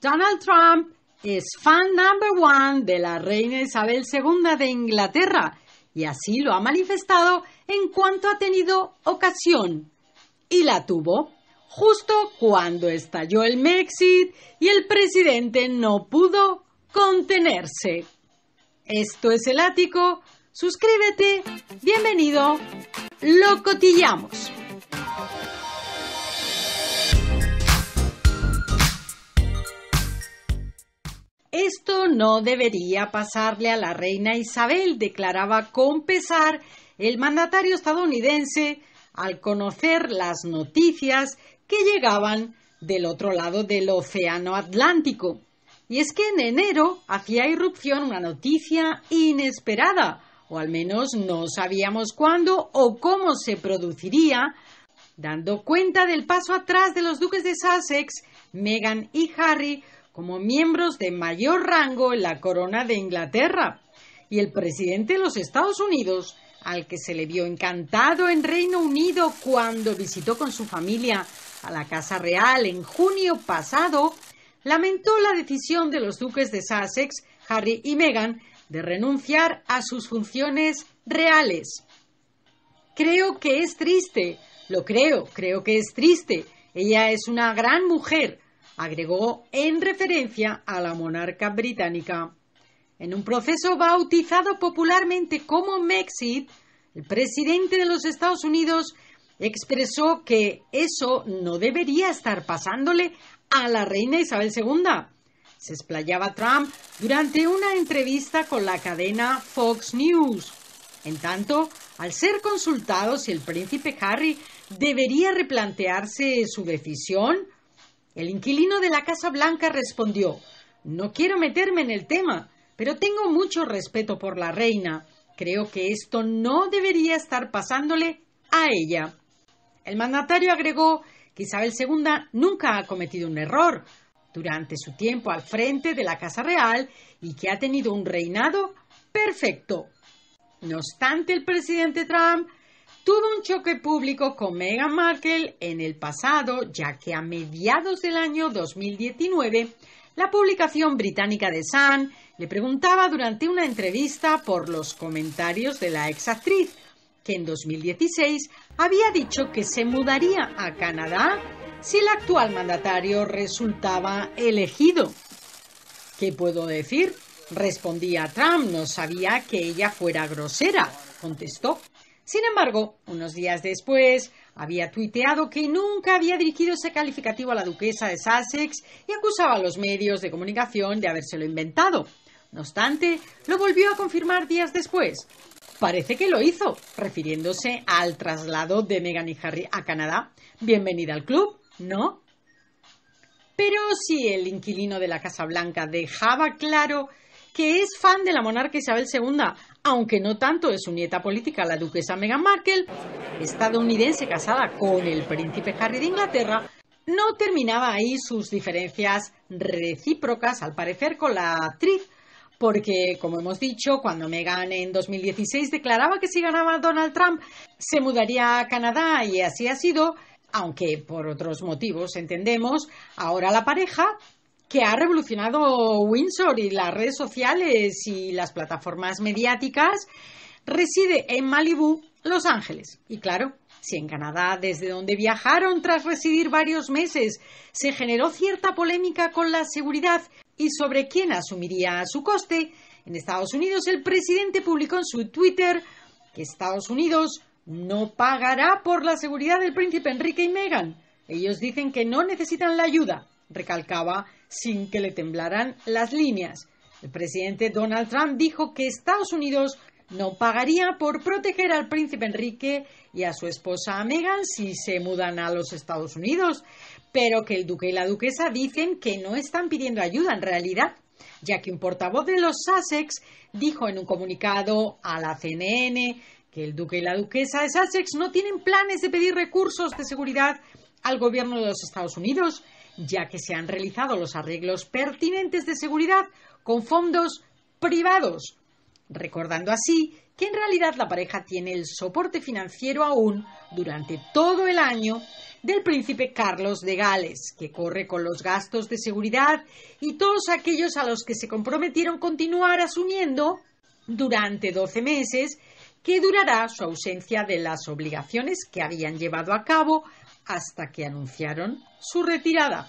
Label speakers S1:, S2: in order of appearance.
S1: Donald Trump es fan number one de la reina Isabel II de Inglaterra y así lo ha manifestado en cuanto ha tenido ocasión. Y la tuvo justo cuando estalló el Mexit y el presidente no pudo contenerse. Esto es el ático. Suscríbete. Bienvenido. Lo cotillamos. Esto no debería pasarle a la reina Isabel, declaraba con pesar el mandatario estadounidense al conocer las noticias que llegaban del otro lado del Océano Atlántico. Y es que en enero hacía irrupción una noticia inesperada, o al menos no sabíamos cuándo o cómo se produciría, dando cuenta del paso atrás de los duques de Sussex, Meghan y Harry como miembros de mayor rango en la corona de Inglaterra. Y el presidente de los Estados Unidos, al que se le vio encantado en Reino Unido cuando visitó con su familia a la Casa Real en junio pasado, lamentó la decisión de los duques de Sussex, Harry y Meghan, de renunciar a sus funciones reales. Creo que es triste, lo creo, creo que es triste. Ella es una gran mujer, agregó en referencia a la monarca británica. En un proceso bautizado popularmente como Mexit, el presidente de los Estados Unidos expresó que eso no debería estar pasándole a la reina Isabel II. Se explayaba Trump durante una entrevista con la cadena Fox News. En tanto, al ser consultado si el príncipe Harry debería replantearse su decisión, el inquilino de la Casa Blanca respondió, no quiero meterme en el tema, pero tengo mucho respeto por la reina. Creo que esto no debería estar pasándole a ella. El mandatario agregó que Isabel II nunca ha cometido un error durante su tiempo al frente de la Casa Real y que ha tenido un reinado perfecto. No obstante, el presidente Trump tuvo un choque público con Meghan Markle en el pasado, ya que a mediados del año 2019, la publicación británica de Sun le preguntaba durante una entrevista por los comentarios de la exactriz que en 2016 había dicho que se mudaría a Canadá si el actual mandatario resultaba elegido. ¿Qué puedo decir? Respondía Trump, no sabía que ella fuera grosera, contestó. Sin embargo, unos días después, había tuiteado que nunca había dirigido ese calificativo a la duquesa de Sussex y acusaba a los medios de comunicación de habérselo inventado. No obstante, lo volvió a confirmar días después. Parece que lo hizo, refiriéndose al traslado de Meghan y Harry a Canadá. Bienvenida al club, ¿no? Pero si el inquilino de la Casa Blanca dejaba claro que es fan de la monarca Isabel II, aunque no tanto de su nieta política, la duquesa Meghan Markle, estadounidense casada con el príncipe Harry de Inglaterra, no terminaba ahí sus diferencias recíprocas, al parecer, con la actriz porque, como hemos dicho, cuando Meghan en 2016 declaraba que si ganaba Donald Trump se mudaría a Canadá y así ha sido, aunque por otros motivos entendemos, ahora la pareja que ha revolucionado Windsor y las redes sociales y las plataformas mediáticas, reside en Malibu, Los Ángeles. Y claro, si en Canadá, desde donde viajaron tras residir varios meses, se generó cierta polémica con la seguridad y sobre quién asumiría su coste. En Estados Unidos, el presidente publicó en su Twitter que Estados Unidos no pagará por la seguridad del príncipe Enrique y Meghan. Ellos dicen que no necesitan la ayuda, recalcaba, sin que le temblaran las líneas. El presidente Donald Trump dijo que Estados Unidos no pagaría por proteger al príncipe Enrique y a su esposa Meghan si se mudan a los Estados Unidos, pero que el duque y la duquesa dicen que no están pidiendo ayuda en realidad, ya que un portavoz de los Sussex dijo en un comunicado a la CNN que el duque y la duquesa de Sussex no tienen planes de pedir recursos de seguridad al gobierno de los Estados Unidos, ya que se han realizado los arreglos pertinentes de seguridad con fondos privados recordando así que en realidad la pareja tiene el soporte financiero aún durante todo el año del príncipe Carlos de Gales, que corre con los gastos de seguridad y todos aquellos a los que se comprometieron continuar asumiendo durante 12 meses, que durará su ausencia de las obligaciones que habían llevado a cabo hasta que anunciaron su retirada.